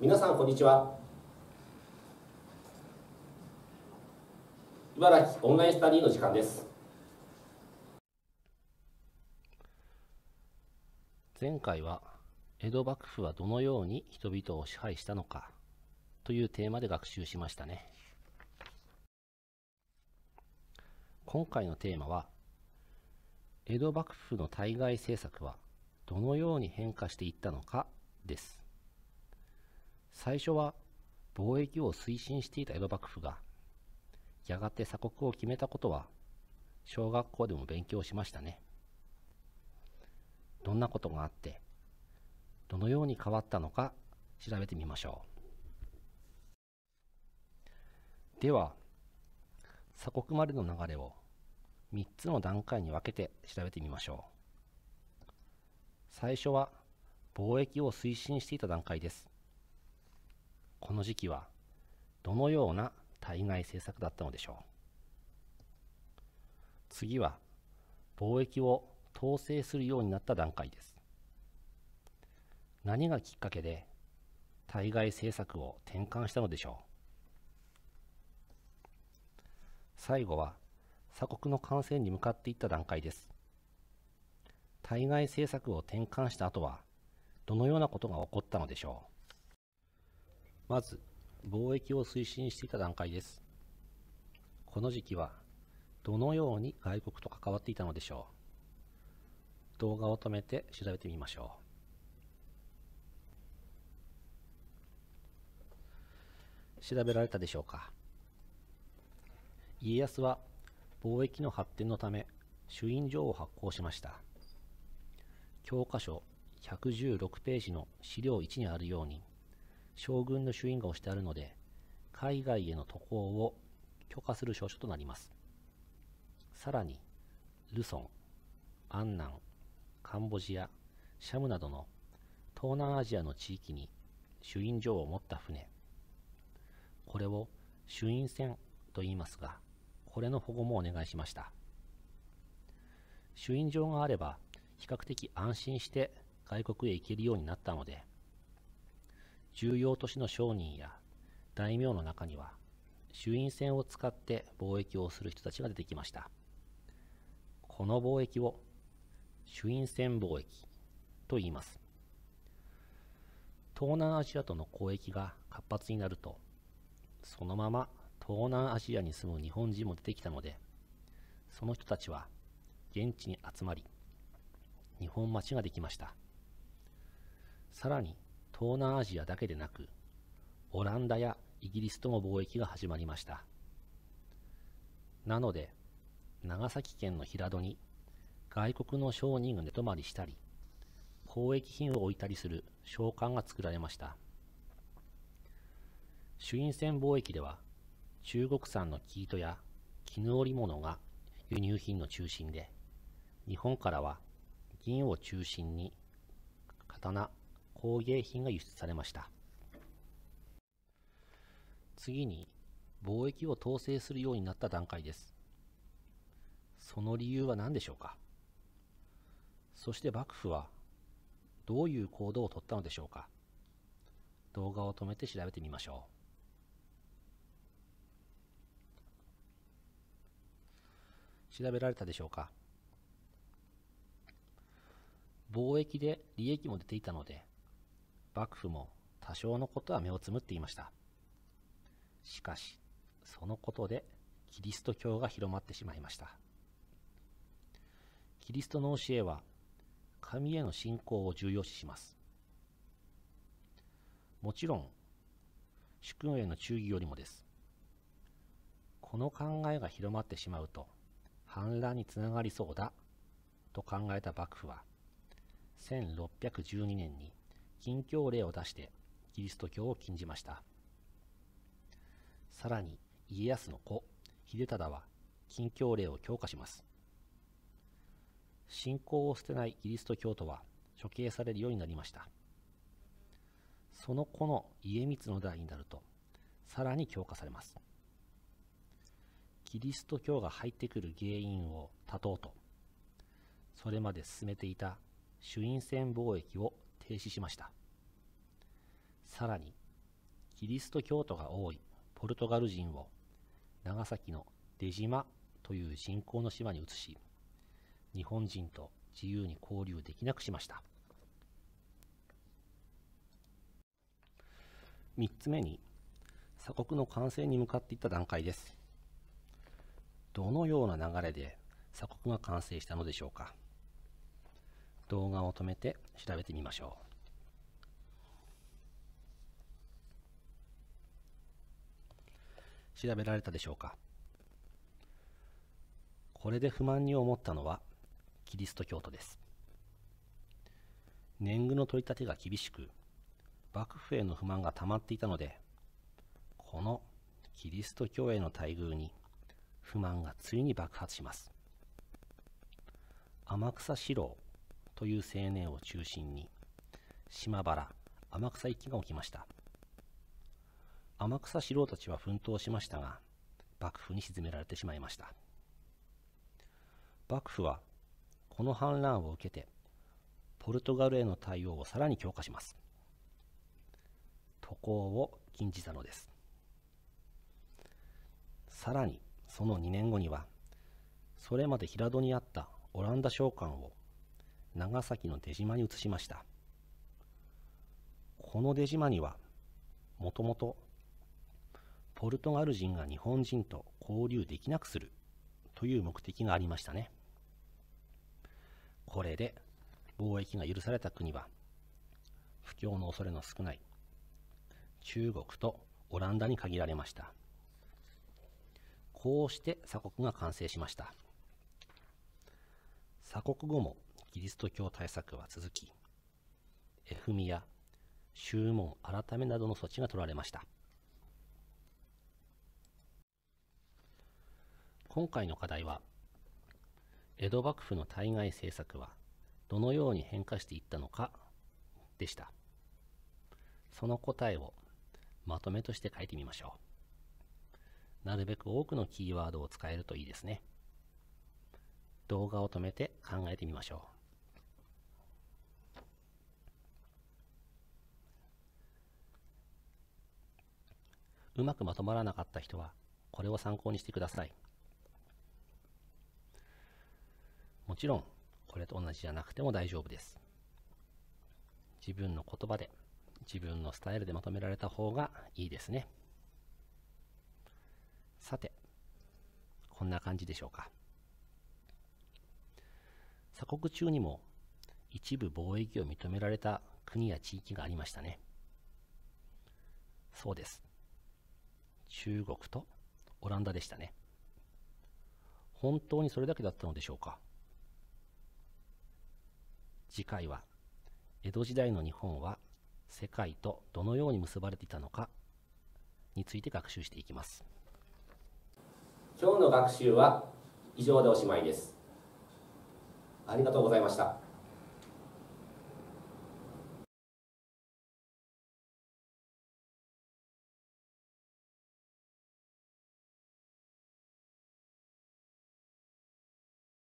皆さんこんにちは茨城オンラインスタディの時間です前回は江戸幕府はどのように人々を支配したのかというテーマで学習しましたね今回のテーマは江戸幕府の対外政策はどのように変化していったのかです最初は貿易を推進していた江戸幕府がやがて鎖国を決めたことは小学校でも勉強しましたねどんなことがあってどのように変わったのか調べてみましょうでは鎖国までの流れを3つの段階に分けて調べてみましょう最初は貿易を推進していた段階ですこの時期はどのような対外政策だったのでしょう次は貿易を統制するようになった段階です何がきっかけで対外政策を転換したのでしょう最後は鎖国の感染に向かっていった段階です対外政策を転換した後はどのようなことが起こったのでしょうまず、貿易を推進していた段階です。この時期は、どのように外国と関わっていたのでしょう。動画を止めて調べてみましょう。調べられたでしょうか家康は貿易の発展のため朱印状を発行しました教科書116ページの資料1にあるように将軍の朱印が押してあるので、海外への渡航を許可する証書となります。さらに、ルソン、アンナン、カンボジア、シャムなどの東南アジアの地域に朱印状を持った船。これを朱印船と言いますが、これの保護もお願いしました。朱印状があれば、比較的安心して外国へ行けるようになったので、重要都市の商人や大名の中には、衆院選を使って貿易をする人たちが出てきました。この貿易を衆院選貿易と言います。東南アジアとの交易が活発になると、そのまま東南アジアに住む日本人も出てきたので、その人たちは現地に集まり、日本町ができました。さらに、東南アジアだけでなく、オランダやイギリスとも貿易が始まりました。なので、長崎県の平戸に外国の商人が寝泊まりしたり、交易品を置いたりする商館が作られました。朱印船貿易では、中国産の生糸や絹織物が輸入品の中心で、日本からは銀を中心に刀、工芸品が輸出されました。次に、貿易を統制するようになった段階です。その理由は何でしょうかそして幕府は、どういう行動をとったのでしょうか動画を止めて調べてみましょう。調べられたでしょうか貿易で利益も出ていたので幕府も多少のことは目をつむっていました。しかし、そのことでキリスト教が広まってしまいました。キリストの教えは、神への信仰を重要視します。もちろん、主君への忠義よりもです。この考えが広まってしまうと、反乱につながりそうだ、と考えた幕府は、1612年に禁教令を出して、キリスト教を禁じました。さらに、家康の子、秀忠は、禁教令を強化します。信仰を捨てないキリスト教徒は、処刑されるようになりました。その子の家光の代になると、さらに強化されます。キリスト教が入ってくる原因を断とうと、それまで進めていた朱印船貿易を停止しました。さらに、キリスト教徒が多いポルトガル人を長崎の出島という人工の島に移し、日本人と自由に交流できなくしました。3つ目に、鎖国の完成に向かっていった段階です。どのような流れで鎖国が完成したのでしょうか。動画を止めて調べてみましょう。調べられたでしょうかこれで不満に思ったのはキリスト教徒です年貢の取り立てが厳しく幕府への不満がたまっていたのでこのキリスト教への待遇に不満がついに爆発します天草四郎という青年を中心に、島原、天草一揆が起きました。天草四郎たちは奮闘しましたが、幕府に沈められてしまいました。幕府は、この反乱を受けて、ポルトガルへの対応をさらに強化します。渡航を禁じたのです。さらに、その2年後には、それまで平戸にあったオランダ商館を長崎の出島に移しましたこの出島にはもともとポルトガル人が日本人と交流できなくするという目的がありましたねこれで貿易が許された国は不況の恐れの少ない中国とオランダに限られましたこうして鎖国が完成しました鎖国後もキリスト教対策は続き、絵踏みや宗門改めなどの措置が取られました。今回の課題は、江戸幕府の対外政策はどのように変化していったのかでした。その答えをまとめとして書いてみましょう。なるべく多くのキーワードを使えるといいですね。動画を止めて考えてみましょう。うまくまとまらなかった人は、これを参考にしてください。もちろん、これと同じじゃなくても大丈夫です。自分の言葉で、自分のスタイルでまとめられた方がいいですね。さて、こんな感じでしょうか。鎖国中にも一部貿易を認められた国や地域がありましたね。そうです。中国とオランダでしたね。本当にそれだけだったのでしょうか。次回は、江戸時代の日本は世界とどのように結ばれていたのかについて学習していきます。今日の学習は以上でおしまいです。ありがとうございました。